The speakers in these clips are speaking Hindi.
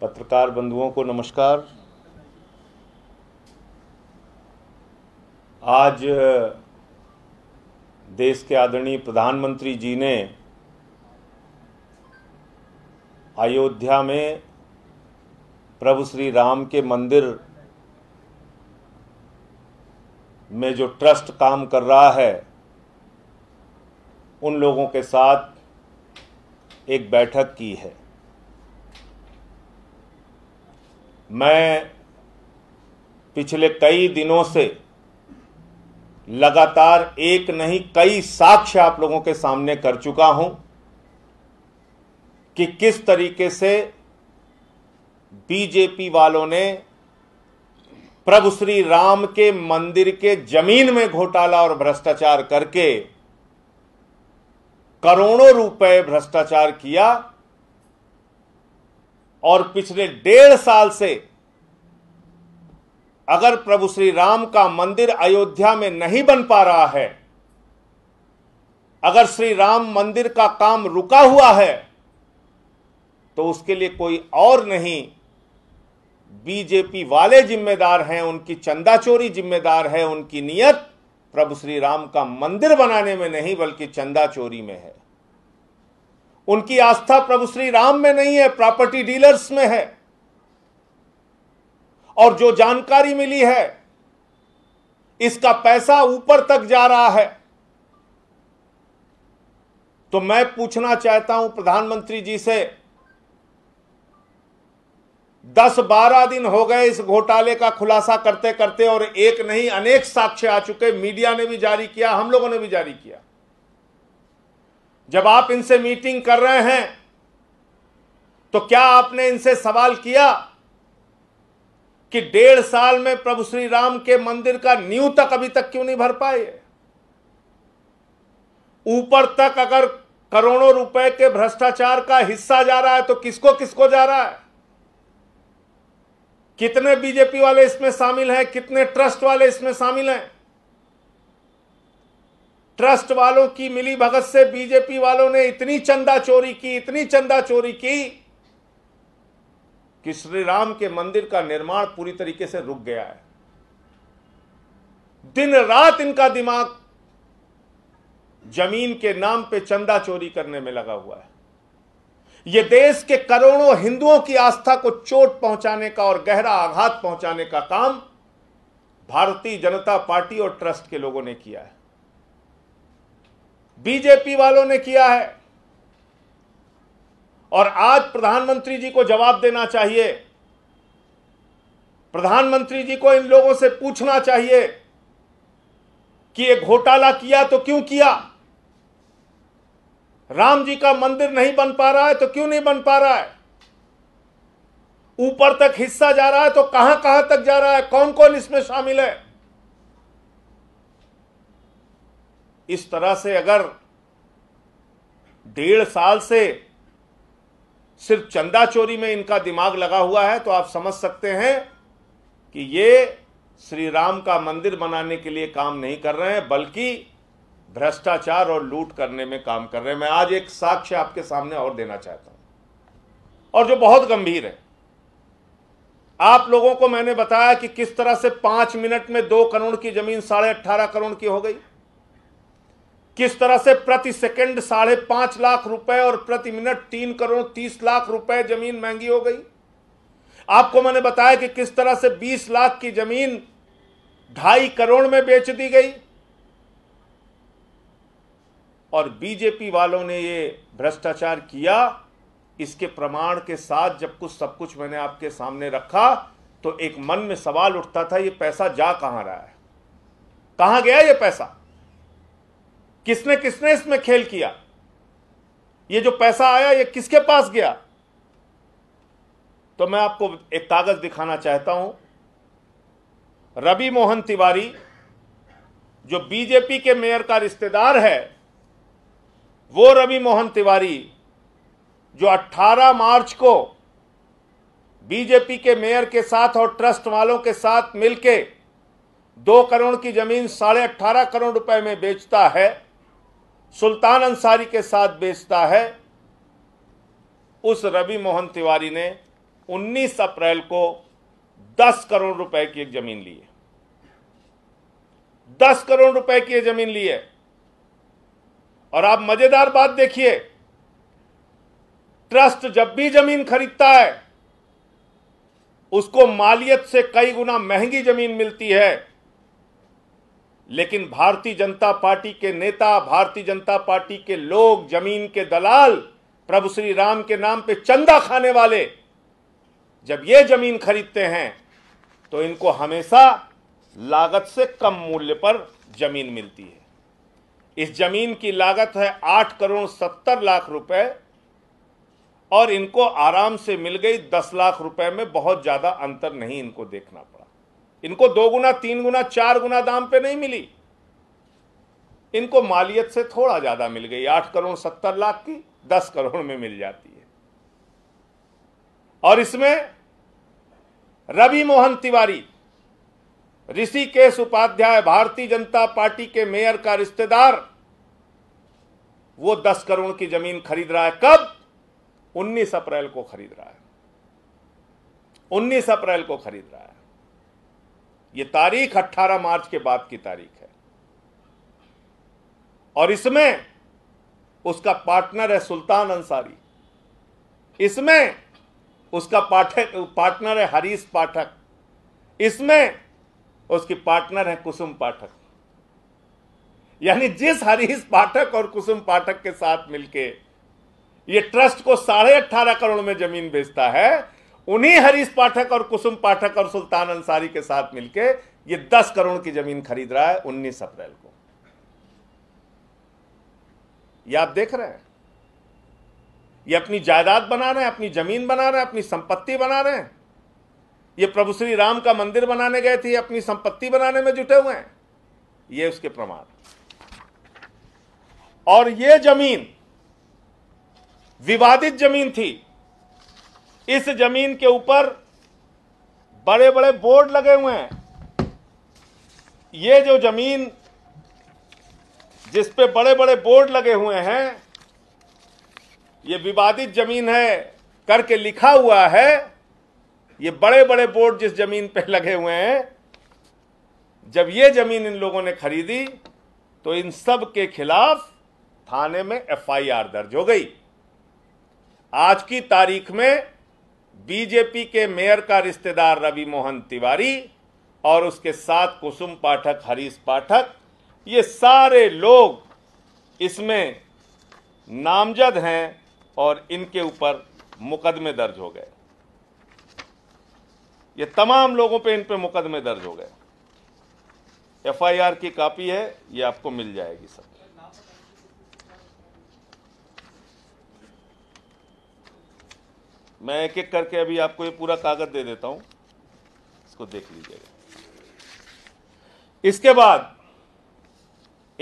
पत्रकार बंधुओं को नमस्कार आज देश के आदरणीय प्रधानमंत्री जी ने अयोध्या में प्रभु श्री राम के मंदिर में जो ट्रस्ट काम कर रहा है उन लोगों के साथ एक बैठक की है मैं पिछले कई दिनों से लगातार एक नहीं कई साक्ष्य आप लोगों के सामने कर चुका हूं कि किस तरीके से बीजेपी वालों ने प्रभु श्री राम के मंदिर के जमीन में घोटाला और भ्रष्टाचार करके करोड़ों रुपए भ्रष्टाचार किया और पिछले डेढ़ साल से अगर प्रभु श्री राम का मंदिर अयोध्या में नहीं बन पा रहा है अगर श्री राम मंदिर का काम रुका हुआ है तो उसके लिए कोई और नहीं बीजेपी वाले जिम्मेदार हैं उनकी चंदा चोरी जिम्मेदार है उनकी नियत प्रभु श्री राम का मंदिर बनाने में नहीं बल्कि चंदा चोरी में है उनकी आस्था प्रभु श्री राम में नहीं है प्रॉपर्टी डीलर्स में है और जो जानकारी मिली है इसका पैसा ऊपर तक जा रहा है तो मैं पूछना चाहता हूं प्रधानमंत्री जी से दस बारह दिन हो गए इस घोटाले का खुलासा करते करते और एक नहीं अनेक साक्ष्य आ चुके मीडिया ने भी जारी किया हम लोगों ने भी जारी किया जब आप इनसे मीटिंग कर रहे हैं तो क्या आपने इनसे सवाल किया कि डेढ़ साल में प्रभु श्री राम के मंदिर का न्यू तक अभी तक क्यों नहीं भर पाए ऊपर तक अगर करोड़ों रुपए के भ्रष्टाचार का हिस्सा जा रहा है तो किसको किसको जा रहा है कितने बीजेपी वाले इसमें शामिल हैं कितने ट्रस्ट वाले इसमें शामिल हैं ट्रस्ट वालों की मिली भगत से बीजेपी वालों ने इतनी चंदा चोरी की इतनी चंदा चोरी की कि श्री राम के मंदिर का निर्माण पूरी तरीके से रुक गया है दिन रात इनका दिमाग जमीन के नाम पे चंदा चोरी करने में लगा हुआ है यह देश के करोड़ों हिंदुओं की आस्था को चोट पहुंचाने का और गहरा आघात पहुंचाने का काम भारतीय जनता पार्टी और ट्रस्ट के लोगों ने किया है बीजेपी वालों ने किया है और आज प्रधानमंत्री जी को जवाब देना चाहिए प्रधानमंत्री जी को इन लोगों से पूछना चाहिए कि ये घोटाला किया तो क्यों किया राम जी का मंदिर नहीं बन पा रहा है तो क्यों नहीं बन पा रहा है ऊपर तक हिस्सा जा रहा है तो कहां कहां तक जा रहा है कौन कौन इसमें शामिल है इस तरह से अगर डेढ़ साल से सिर्फ चंदा चोरी में इनका दिमाग लगा हुआ है तो आप समझ सकते हैं कि ये श्री राम का मंदिर बनाने के लिए काम नहीं कर रहे हैं बल्कि भ्रष्टाचार और लूट करने में काम कर रहे हैं मैं आज एक साक्ष्य आपके सामने और देना चाहता हूं और जो बहुत गंभीर है आप लोगों को मैंने बताया कि किस तरह से पांच मिनट में दो करोड़ की जमीन साढ़े अट्ठारह करोड़ की हो गई किस तरह से प्रति सेकंड साढ़े पांच लाख रुपए और प्रति मिनट तीन करोड़ तीस लाख रुपए जमीन महंगी हो गई आपको मैंने बताया कि किस तरह से बीस लाख की जमीन ढाई करोड़ में बेच दी गई और बीजेपी वालों ने ये भ्रष्टाचार किया इसके प्रमाण के साथ जब कुछ सब कुछ मैंने आपके सामने रखा तो एक मन में सवाल उठता था ये पैसा जा कहां रहा है कहां गया ये पैसा किसने किसने इसमें खेल किया ये जो पैसा आया ये किसके पास गया तो मैं आपको एक कागज दिखाना चाहता हूं रवि मोहन तिवारी जो बीजेपी के मेयर का रिश्तेदार है वो रवि मोहन तिवारी जो 18 मार्च को बीजेपी के मेयर के साथ और ट्रस्ट वालों के साथ मिलके दो करोड़ की जमीन साढ़े अट्ठारह करोड़ रुपए में बेचता है सुल्तान अंसारी के साथ बेचता है उस रवि मोहन तिवारी ने 19 अप्रैल को 10 करोड़ रुपए की एक जमीन ली है 10 करोड़ रुपए की जमीन ली है और आप मजेदार बात देखिए ट्रस्ट जब भी जमीन खरीदता है उसको मालियत से कई गुना महंगी जमीन मिलती है लेकिन भारतीय जनता पार्टी के नेता भारतीय जनता पार्टी के लोग जमीन के दलाल प्रभु श्री राम के नाम पे चंदा खाने वाले जब ये जमीन खरीदते हैं तो इनको हमेशा लागत से कम मूल्य पर जमीन मिलती है इस जमीन की लागत है आठ करोड़ सत्तर लाख रुपए और इनको आराम से मिल गई दस लाख रुपए में बहुत ज्यादा अंतर नहीं इनको देखना पड़ा इनको दो गुना तीन गुना चार गुना दाम पे नहीं मिली इनको मालियत से थोड़ा ज़्यादा मिल गई आठ करोड़ सत्तर लाख की दस करोड़ में मिल जाती है और इसमें रवि मोहन तिवारी ऋषिकेश उपाध्याय भारतीय जनता पार्टी के मेयर का रिश्तेदार वो दस करोड़ की जमीन खरीद रहा है कब 19 अप्रैल को खरीद रहा है 19 अप्रैल को खरीद रहा है ये तारीख 18 मार्च के बाद की तारीख है और इसमें उसका पार्टनर है सुल्तान अंसारी इसमें उसका पाठक पार्टनर है हरीश पाठक इसमें उसकी पार्टनर है कुसुम पाठक यानी जिस हरीश पाठक और कुसुम पाठक के साथ मिलके ये ट्रस्ट को साढ़े अट्ठारह करोड़ में जमीन बेचता है उन्हीं हरीश पाठक और कुसुम पाठक और सुल्तान अंसारी के साथ मिलकर ये दस करोड़ की जमीन खरीद रहा है उन्नीस अप्रैल को यह आप देख रहे हैं ये अपनी जायदाद बना रहे हैं अपनी जमीन बना रहे हैं अपनी संपत्ति बना रहे हैं ये प्रभु श्री राम का मंदिर बनाने गए थे अपनी संपत्ति बनाने में जुटे हुए हैं ये उसके प्रमाण और ये जमीन विवादित जमीन थी इस जमीन के ऊपर बड़े बड़े बोर्ड लगे हुए हैं ये जो जमीन जिस पे बड़े बड़े बोर्ड लगे हुए हैं ये विवादित जमीन है करके लिखा हुआ है ये बड़े बड़े बोर्ड जिस जमीन पे लगे हुए हैं जब ये जमीन इन लोगों ने खरीदी तो इन सब के खिलाफ थाने में एफआईआर दर्ज हो गई आज की तारीख में बीजेपी के मेयर का रिश्तेदार रवि मोहन तिवारी और उसके साथ कुसुम पाठक हरीश पाठक ये सारे लोग इसमें नामजद हैं और इनके ऊपर मुकदमे दर्ज हो गए ये तमाम लोगों पे इन पे मुकदमे दर्ज हो गए एफआईआर की कॉपी है ये आपको मिल जाएगी सब मैं एक एक करके अभी आपको ये पूरा कागज दे देता हूं इसको देख लीजिएगा इसके बाद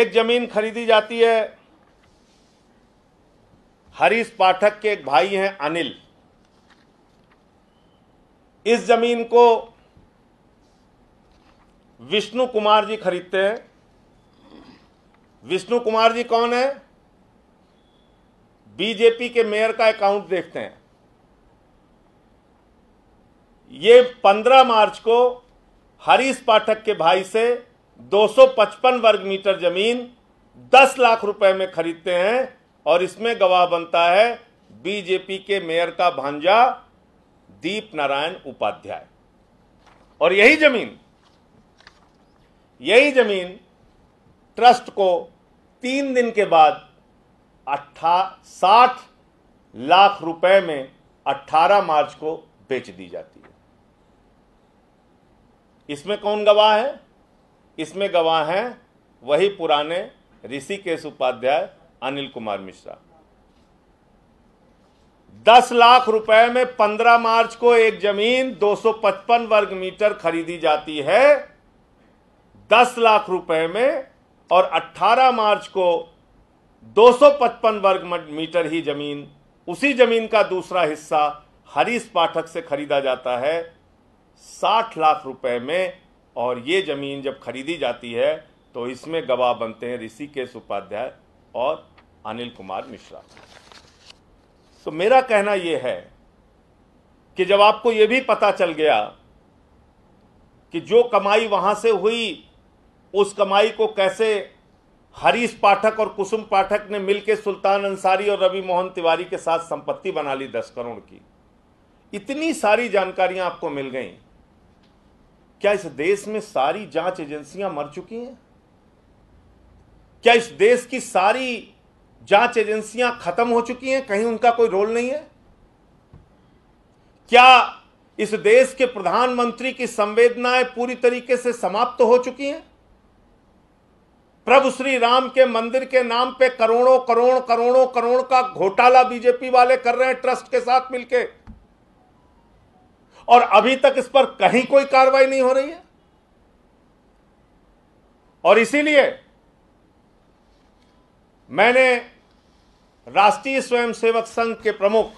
एक जमीन खरीदी जाती है हरीश पाठक के एक भाई हैं अनिल इस जमीन को विष्णु कुमार जी खरीदते हैं विष्णु कुमार जी कौन है बीजेपी के मेयर का अकाउंट देखते हैं ये 15 मार्च को हरीश पाठक के भाई से 255 वर्ग मीटर जमीन 10 लाख रुपए में खरीदते हैं और इसमें गवाह बनता है बीजेपी के मेयर का भांजा दीप नारायण उपाध्याय और यही जमीन यही जमीन ट्रस्ट को तीन दिन के बाद अट्ठा साठ लाख रुपए में 18 मार्च को बेच दी जाती है इसमें कौन गवाह है इसमें गवाह हैं वही पुराने ऋषिकेश उपाध्याय अनिल कुमार मिश्रा दस लाख रुपए में पंद्रह मार्च को एक जमीन दो सौ पचपन वर्ग मीटर खरीदी जाती है दस लाख रुपए में और अट्ठारह मार्च को दो सौ पचपन वर्ग मीटर ही जमीन उसी जमीन का दूसरा हिस्सा हरीश पाठक से खरीदा जाता है साठ लाख रुपए में और ये ज़मीन जब खरीदी जाती है तो इसमें गवाह बनते हैं ऋषिकेश उपाध्याय और अनिल कुमार मिश्रा तो मेरा कहना यह है कि जब आपको यह भी पता चल गया कि जो कमाई वहां से हुई उस कमाई को कैसे हरीश पाठक और कुसुम पाठक ने मिलकर सुल्तान अंसारी और रवि मोहन तिवारी के साथ संपत्ति बना ली दस करोड़ की इतनी सारी जानकारियां आपको मिल गई क्या इस देश में सारी जांच एजेंसियां मर चुकी हैं क्या इस देश की सारी जांच एजेंसियां खत्म हो चुकी हैं कहीं उनका कोई रोल नहीं है क्या इस देश के प्रधानमंत्री की संवेदनाएं पूरी तरीके से समाप्त तो हो चुकी हैं प्रभु श्री राम के मंदिर के नाम पे करोड़ों करोड़ करोड़ों करोड़ का घोटाला बीजेपी वाले कर रहे हैं ट्रस्ट के साथ मिलकर और अभी तक इस पर कहीं कोई कार्रवाई नहीं हो रही है और इसीलिए मैंने राष्ट्रीय स्वयंसेवक संघ के प्रमुख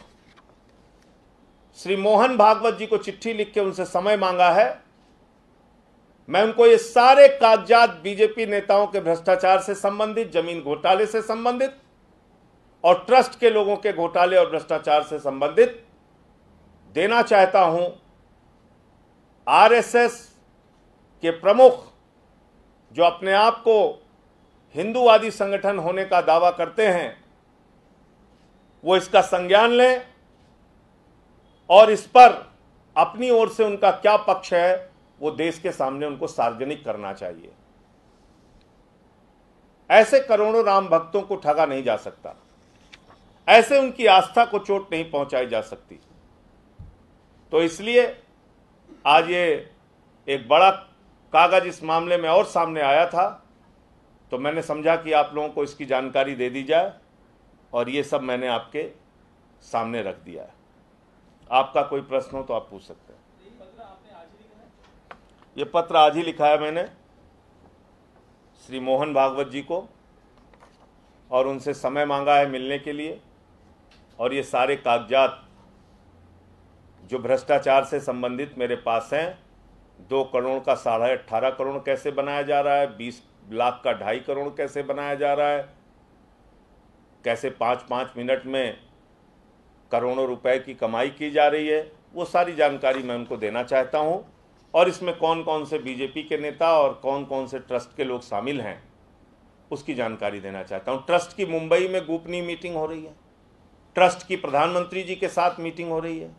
श्री मोहन भागवत जी को चिट्ठी लिख के उनसे समय मांगा है मैं उनको ये सारे कागजात बीजेपी नेताओं के भ्रष्टाचार से संबंधित जमीन घोटाले से संबंधित और ट्रस्ट के लोगों के घोटाले और भ्रष्टाचार से संबंधित देना चाहता हूं आरएसएस के प्रमुख जो अपने आप को हिंदूवादी संगठन होने का दावा करते हैं वो इसका संज्ञान लें और इस पर अपनी ओर से उनका क्या पक्ष है वो देश के सामने उनको सार्वजनिक करना चाहिए ऐसे करोड़ों राम भक्तों को ठगा नहीं जा सकता ऐसे उनकी आस्था को चोट नहीं पहुंचाई जा सकती तो इसलिए आज ये एक बड़ा कागज इस मामले में और सामने आया था तो मैंने समझा कि आप लोगों को इसकी जानकारी दे दी जाए और ये सब मैंने आपके सामने रख दिया है आपका कोई प्रश्न हो तो आप पूछ सकते हैं ये पत्र आज ही लिखा है मैंने श्री मोहन भागवत जी को और उनसे समय मांगा है मिलने के लिए और ये सारे कागजात जो भ्रष्टाचार से संबंधित मेरे पास हैं दो करोड़ का साढ़े अट्ठारह करोड़ कैसे बनाया जा रहा है बीस लाख का ढाई करोड़ कैसे बनाया जा रहा है कैसे पाँच पाँच मिनट में करोड़ों रुपए की कमाई की जा रही है वो सारी जानकारी मैं उनको देना चाहता हूँ और इसमें कौन कौन से बीजेपी के नेता और कौन कौन से ट्रस्ट के लोग शामिल हैं उसकी जानकारी देना चाहता हूँ ट्रस्ट की मुंबई में गोपनीय मीटिंग हो रही है ट्रस्ट की प्रधानमंत्री जी के साथ मीटिंग हो रही है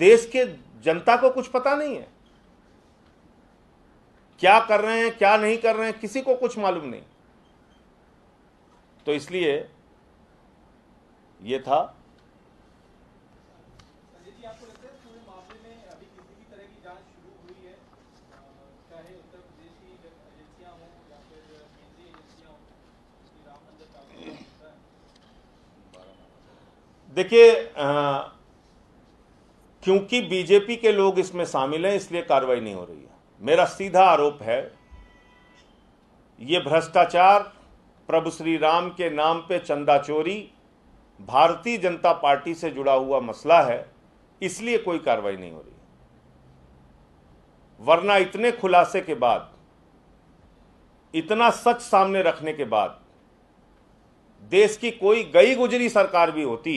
देश के जनता को कुछ पता नहीं है क्या कर रहे हैं क्या नहीं कर रहे हैं किसी को कुछ मालूम नहीं तो इसलिए यह था देखिए क्योंकि बीजेपी के लोग इसमें शामिल हैं इसलिए कार्रवाई नहीं हो रही है मेरा सीधा आरोप है ये भ्रष्टाचार प्रभु श्री राम के नाम पे चंदा चोरी भारतीय जनता पार्टी से जुड़ा हुआ मसला है इसलिए कोई कार्रवाई नहीं हो रही वरना इतने खुलासे के बाद इतना सच सामने रखने के बाद देश की कोई गई गुजरी सरकार भी होती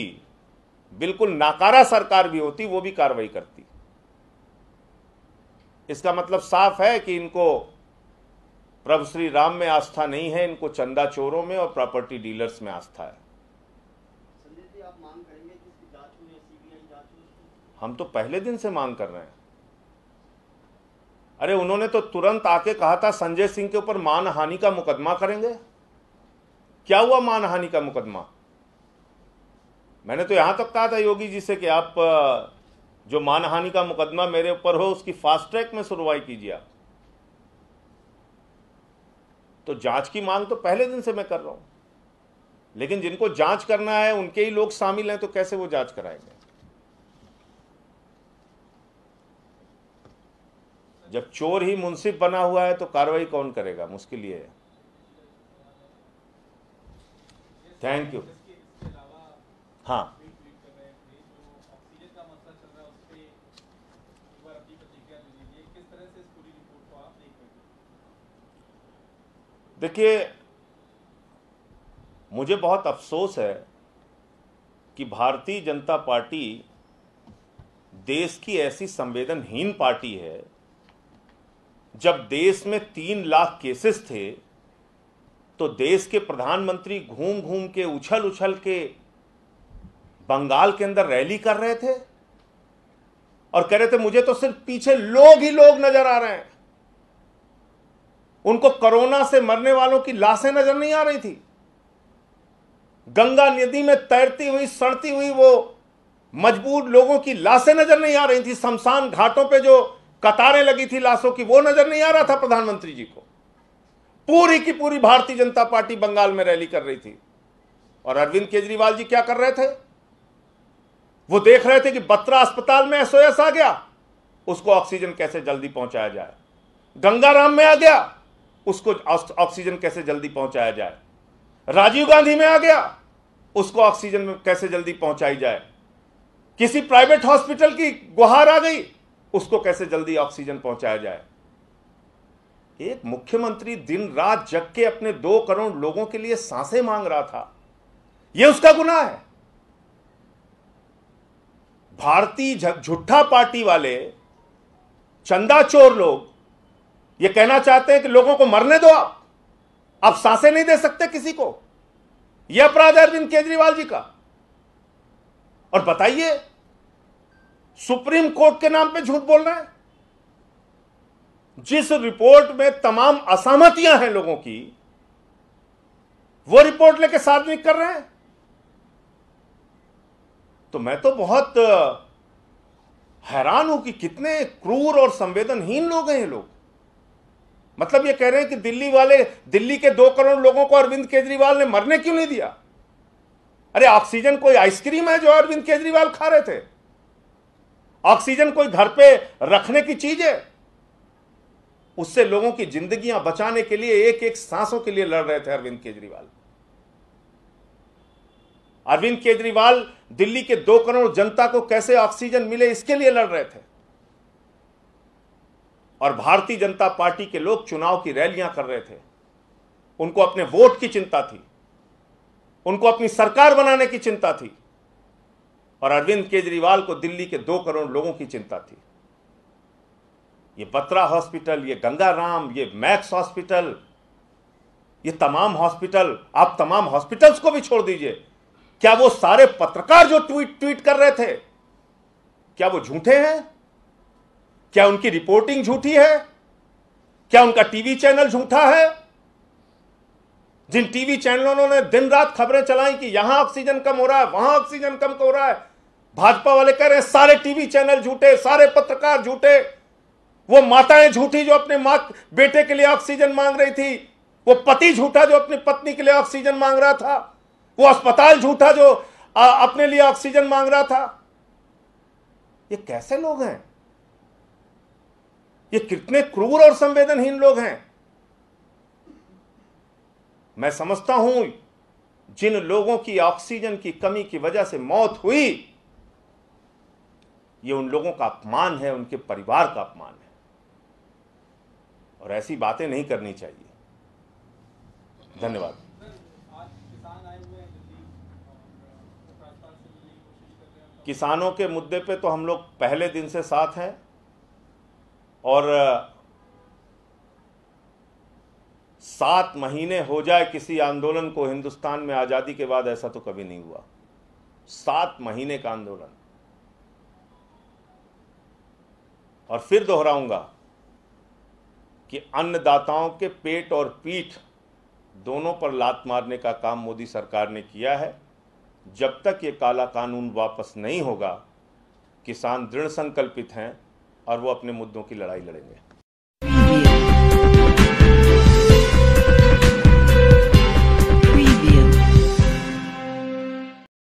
बिल्कुल नाकारा सरकार भी होती वो भी कार्रवाई करती इसका मतलब साफ है कि इनको प्रभु श्री राम में आस्था नहीं है इनको चंदा चोरों में और प्रॉपर्टी डीलर्स में आस्था है हम तो पहले दिन से मांग कर रहे हैं अरे उन्होंने तो तुरंत आके कहा था संजय सिंह के ऊपर मानहानि का मुकदमा करेंगे क्या हुआ मानहानि का मुकदमा मैंने तो यहाँ तक कहा था योगी जी से कि आप जो मानहानि का मुकदमा मेरे ऊपर हो उसकी फास्ट ट्रैक में सुनवाई कीजिए आप तो जांच की मांग तो पहले दिन से मैं कर रहा हूं लेकिन जिनको जांच करना है उनके ही लोग शामिल हैं तो कैसे वो जांच कराएंगे जब चोर ही मुंसिफ बना हुआ है तो कार्रवाई कौन करेगा मुश्किल ये है थैंक यू हाँ देखिए मुझे बहुत अफसोस है कि भारतीय जनता पार्टी देश की ऐसी संवेदनहीन पार्टी है जब देश में तीन लाख केसेस थे तो देश के प्रधानमंत्री घूम घूम के उछल उछल के बंगाल के अंदर रैली कर रहे थे और कह रहे थे मुझे तो सिर्फ पीछे लोग ही लोग नजर आ रहे हैं उनको कोरोना से मरने वालों की लाशें नजर नहीं आ रही थी गंगा नदी में तैरती हुई सड़ती हुई वो मजबूर लोगों की लाशें नजर नहीं आ रही थी शमशान घाटों पे जो कतारें लगी थी लाशों की वो नजर नहीं आ रहा था प्रधानमंत्री जी को पूरी की पूरी भारतीय जनता पार्टी बंगाल में रैली कर रही थी और अरविंद केजरीवाल जी क्या कर रहे थे वो देख रहे थे कि बत्रा अस्पताल में एसओएस आ गया उसको ऑक्सीजन कैसे जल्दी पहुंचाया जाए गंगाराम में आ गया उसको ऑक्सीजन कैसे जल्दी पहुंचाया जाए राजीव गांधी में आ गया उसको ऑक्सीजन कैसे जल्दी पहुंचाई जाए किसी प्राइवेट हॉस्पिटल की गुहार आ गई उसको कैसे जल्दी ऑक्सीजन पहुंचाया जाए एक मुख्यमंत्री दिन रात जग के अपने दो करोड़ लोगों के लिए सांसें मांग रहा था यह उसका गुनाह है भारतीय झूठा पार्टी वाले चंदा चोर लोग ये कहना चाहते हैं कि लोगों को मरने दो आप आप सांसें नहीं दे सकते किसी को यह अपराध है अरविंद केजरीवाल जी का और बताइए सुप्रीम कोर्ट के नाम पे झूठ बोल रहे हैं जिस रिपोर्ट में तमाम असहमतियां हैं लोगों की वो रिपोर्ट लेके सार्वजनिक कर रहे हैं तो मैं तो बहुत हैरान हूं कि कितने क्रूर और संवेदनहीन लोग हैं ये लोग मतलब ये कह रहे हैं कि दिल्ली वाले दिल्ली के दो करोड़ लोगों को अरविंद केजरीवाल ने मरने क्यों नहीं दिया अरे ऑक्सीजन कोई आइसक्रीम है जो अरविंद केजरीवाल खा रहे थे ऑक्सीजन कोई घर पे रखने की चीज है उससे लोगों की जिंदगियां बचाने के लिए एक एक सांसों के लिए लड़ रहे थे अरविंद केजरीवाल अरविंद केजरीवाल दिल्ली के दो करोड़ जनता को कैसे ऑक्सीजन मिले इसके लिए लड़ रहे थे और भारतीय जनता पार्टी के लोग चुनाव की रैलियां कर रहे थे उनको अपने वोट की चिंता थी उनको अपनी सरकार बनाने की चिंता थी और अरविंद केजरीवाल को दिल्ली के दो करोड़ लोगों की चिंता थी ये बत्रा हॉस्पिटल ये गंगाराम ये मैक्स हॉस्पिटल ये तमाम हॉस्पिटल आप तमाम हॉस्पिटल्स को भी छोड़ दीजिए क्या वो सारे पत्रकार जो ट्वीट ट्वीट कर रहे थे क्या वो झूठे हैं क्या उनकी रिपोर्टिंग झूठी है क्या उनका टीवी चैनल झूठा है जिन टीवी चैनलों ने दिन रात खबरें चलाई कि यहां ऑक्सीजन कम हो रहा है वहां ऑक्सीजन कम हो रहा है भाजपा वाले कह रहे हैं सारे टीवी चैनल झूठे सारे पत्रकार झूठे वो माताएं झूठी जो अपने माँ बेटे के लिए ऑक्सीजन मांग रही थी वो पति झूठा जो अपनी पत्नी के लिए ऑक्सीजन मांग रहा था वो अस्पताल झूठा जो आ, अपने लिए ऑक्सीजन मांग रहा था ये कैसे लोग हैं ये कितने क्रूर और संवेदनहीन लोग हैं मैं समझता हूं जिन लोगों की ऑक्सीजन की कमी की वजह से मौत हुई ये उन लोगों का अपमान है उनके परिवार का अपमान है और ऐसी बातें नहीं करनी चाहिए धन्यवाद किसानों के मुद्दे पे तो हम लोग पहले दिन से साथ हैं और सात महीने हो जाए किसी आंदोलन को हिंदुस्तान में आज़ादी के बाद ऐसा तो कभी नहीं हुआ सात महीने का आंदोलन और फिर दोहराऊंगा कि अन्नदाताओं के पेट और पीठ दोनों पर लात मारने का काम मोदी सरकार ने किया है जब तक ये काला कानून वापस नहीं होगा किसान दृढ़ संकल्पित हैं और वो अपने मुद्दों की लड़ाई लड़ेंगे